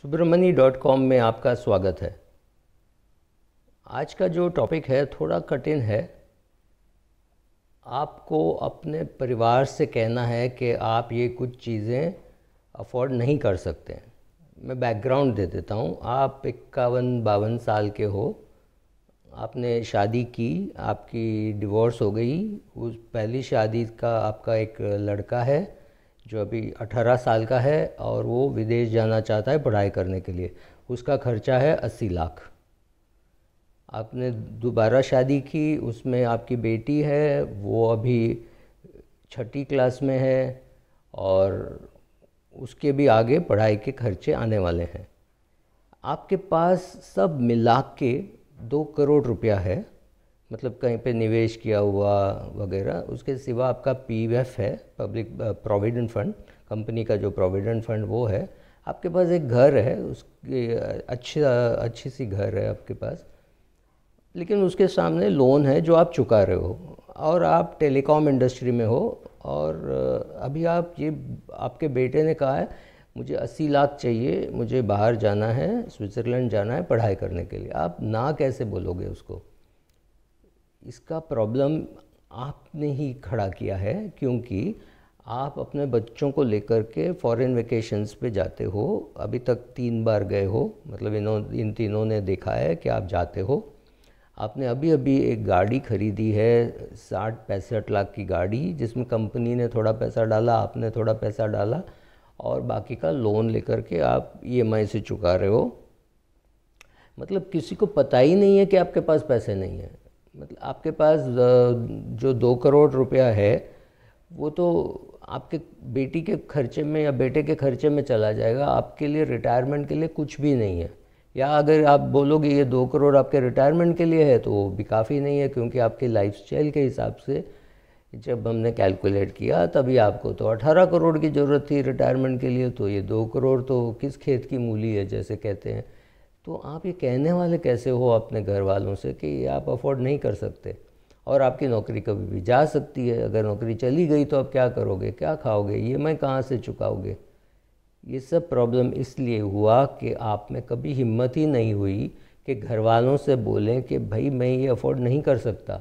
Subramani dot com में आपका स्वागत है आज का जो टॉपिक है थोड़ा कठिन है आपको अपने परिवार से कहना है कि आप ये कुछ चीज़ें अफोर्ड नहीं कर सकते हैं मैं बैकग्राउंड दे देता हूँ आप इक्यावन बावन साल के हो आपने शादी की आपकी डिवोर्स हो गई उस पहली शादी का आपका एक लड़का है जो अभी 18 साल का है और वो विदेश जाना चाहता है पढ़ाई करने के लिए उसका खर्चा है 80 लाख आपने दोबारा शादी की उसमें आपकी बेटी है वो अभी छठी क्लास में है और उसके भी आगे पढ़ाई के खर्चे आने वाले हैं आपके पास सब मिला के दो करोड़ रुपया है मतलब कहीं पे निवेश किया हुआ वगैरह उसके सिवा आपका पी है पब्लिक प्रोविडेंट फ़ंड कंपनी का जो प्रोविडेंट फ़ंड वो है आपके पास एक घर है उसकी अच्छा अच्छी सी घर है आपके पास लेकिन उसके सामने लोन है जो आप चुका रहे हो और आप टेलीकॉम इंडस्ट्री में हो और अभी आप ये आपके बेटे ने कहा है मुझे अस्सी लाख चाहिए मुझे बाहर जाना है स्विट्ज़रलैंड जाना है पढ़ाई करने के लिए आप ना कैसे बोलोगे उसको इसका प्रॉब्लम आपने ही खड़ा किया है क्योंकि आप अपने बच्चों को लेकर के फॉरेन वेकेशंस पे जाते हो अभी तक तीन बार गए हो मतलब इन्होंने इन तीनों ने देखा है कि आप जाते हो आपने अभी अभी एक गाड़ी खरीदी है साठ पैंसठ लाख की गाड़ी जिसमें कंपनी ने थोड़ा पैसा डाला आपने थोड़ा पैसा डाला और बाकी का लोन लेकर के आप ई e से चुका रहे हो मतलब किसी को पता ही नहीं है कि आपके पास पैसे नहीं हैं मतलब आपके पास जो दो करोड़ रुपया है वो तो आपके बेटी के खर्चे में या बेटे के खर्चे में चला जाएगा आपके लिए रिटायरमेंट के लिए कुछ भी नहीं है या अगर आप बोलोगे ये दो करोड़ आपके रिटायरमेंट के लिए है तो वो भी काफ़ी नहीं है क्योंकि आपके स्टाइल के हिसाब से जब हमने कैलकुलेट किया तभी आपको तो अठारह करोड़ की ज़रूरत थी रिटायरमेंट के लिए तो ये दो करोड़ तो किस खेत की मूली है जैसे कहते हैं तो आप ये कहने वाले कैसे हो अपने घर वालों से कि ये आप अफोर्ड नहीं कर सकते और आपकी नौकरी कभी भी जा सकती है अगर नौकरी चली गई तो आप क्या करोगे क्या खाओगे ये मैं कहाँ से चुकाओगे ये सब प्रॉब्लम इसलिए हुआ कि आप में कभी हिम्मत ही नहीं हुई कि घर वालों से बोलें कि भाई मैं ये अफोर्ड नहीं कर सकता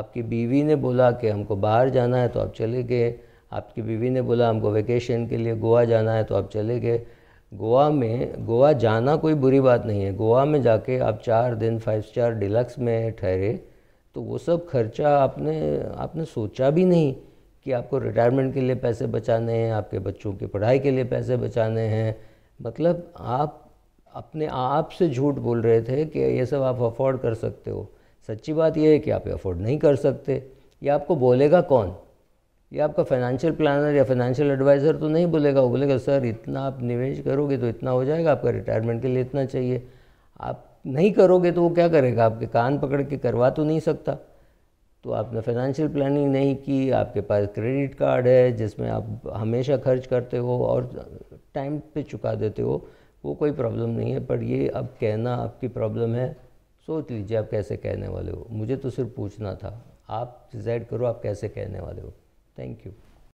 आपकी बीवी ने बोला कि हमको बाहर जाना है तो आप चले गए आपकी बीवी ने बोला हमको वेकेशन के लिए गोवा जाना है तो आप चले गए गोवा में गोवा जाना कोई बुरी बात नहीं है गोवा में जाके आप चार दिन फाइव स्टार डिलक्स में ठहरे तो वो सब खर्चा आपने आपने सोचा भी नहीं कि आपको रिटायरमेंट के लिए पैसे बचाने हैं आपके बच्चों की पढ़ाई के लिए पैसे बचाने हैं मतलब आप अपने आप से झूठ बोल रहे थे कि ये सब आप अफोर्ड कर सकते हो सच्ची बात यह है कि आप अफोर्ड नहीं कर सकते ये आपको बोलेगा कौन ये आपका फाइनेंशियल प्लानर या फाइनेंशियल एडवाइज़र तो नहीं बोलेगा वो बोलेगा सर इतना आप निवेश करोगे तो इतना हो जाएगा आपका रिटायरमेंट के लिए इतना चाहिए आप नहीं करोगे तो वो क्या करेगा आपके कान पकड़ के करवा तो नहीं सकता तो आपने फाइनेंशियल प्लानिंग नहीं की आपके पास क्रेडिट कार्ड है जिसमें आप हमेशा खर्च करते हो और टाइम पे चुका देते हो वो कोई प्रॉब्लम नहीं है पर ये अब कहना आपकी प्रॉब्लम है सोच लीजिए आप कैसे कहने वाले हो मुझे तो सिर्फ पूछना था आप डिसाइड करो आप कैसे कहने वाले हो Thank you.